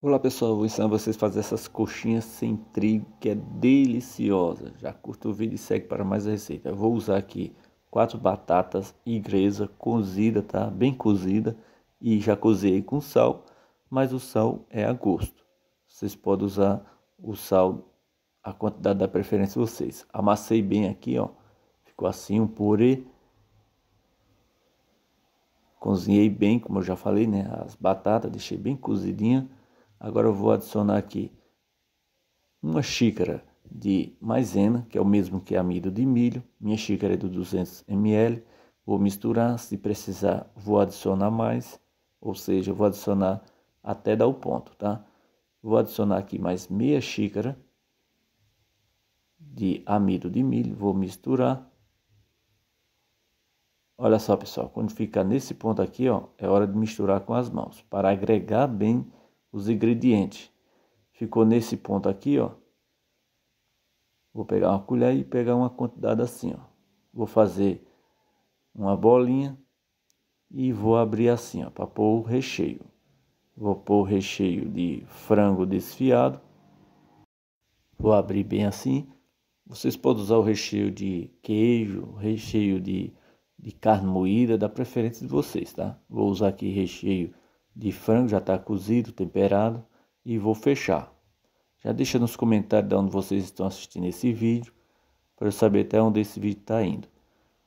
Olá pessoal, vou ensinar vocês a fazer essas coxinhas sem trigo que é deliciosa. Já curta o vídeo e segue para mais receita. Eu vou usar aqui quatro batatas igreja cozida, tá? Bem cozida e já cozei com sal, mas o sal é a gosto. Vocês podem usar o sal a quantidade da preferência de vocês. Amassei bem aqui, ó. Ficou assim um purê. Cozinhei bem, como eu já falei, né? As batatas deixei bem cozidinha Agora eu vou adicionar aqui uma xícara de maisena, que é o mesmo que amido de milho. Minha xícara é de 200 ml. Vou misturar, se precisar vou adicionar mais, ou seja, vou adicionar até dar o ponto, tá? Vou adicionar aqui mais meia xícara de amido de milho, vou misturar. Olha só, pessoal, quando ficar nesse ponto aqui, ó, é hora de misturar com as mãos para agregar bem os ingredientes. Ficou nesse ponto aqui, ó. Vou pegar uma colher e pegar uma quantidade assim, ó. Vou fazer uma bolinha e vou abrir assim, ó, para pôr o recheio. Vou pôr o recheio de frango desfiado. Vou abrir bem assim. Vocês podem usar o recheio de queijo, recheio de, de carne moída, da preferência de vocês, tá? Vou usar aqui recheio de frango, já está cozido, temperado e vou fechar. Já deixa nos comentários de onde vocês estão assistindo esse vídeo, para eu saber até onde esse vídeo está indo.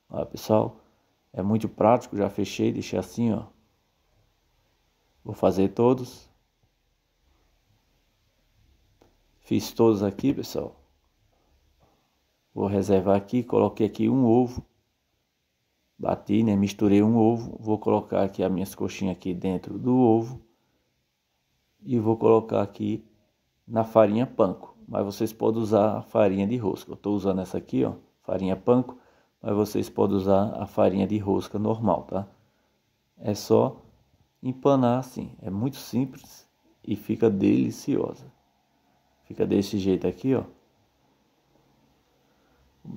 Olha pessoal, é muito prático, já fechei, deixei assim, ó. Vou fazer todos. Fiz todos aqui, pessoal. Vou reservar aqui, coloquei aqui um ovo. Bati, né? Misturei um ovo. Vou colocar aqui as minhas coxinhas aqui dentro do ovo. E vou colocar aqui na farinha panko. Mas vocês podem usar a farinha de rosca. Eu estou usando essa aqui, ó. Farinha panko. Mas vocês podem usar a farinha de rosca normal, tá? É só empanar assim. É muito simples e fica deliciosa. Fica desse jeito aqui, ó.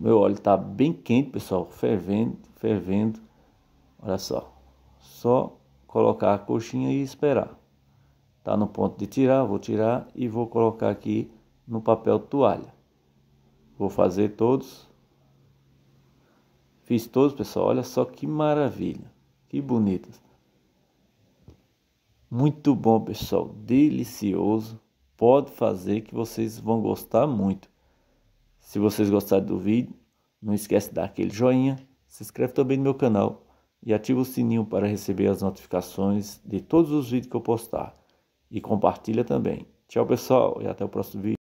Meu óleo está bem quente, pessoal, fervendo, fervendo. Olha só, só colocar a coxinha e esperar. Tá no ponto de tirar, vou tirar e vou colocar aqui no papel toalha. Vou fazer todos. Fiz todos, pessoal. Olha só que maravilha. Que bonitas. Muito bom, pessoal. Delicioso. Pode fazer que vocês vão gostar muito. Se vocês gostaram do vídeo, não esquece de dar aquele joinha, se inscreve também no meu canal e ativa o sininho para receber as notificações de todos os vídeos que eu postar. E compartilha também. Tchau pessoal e até o próximo vídeo.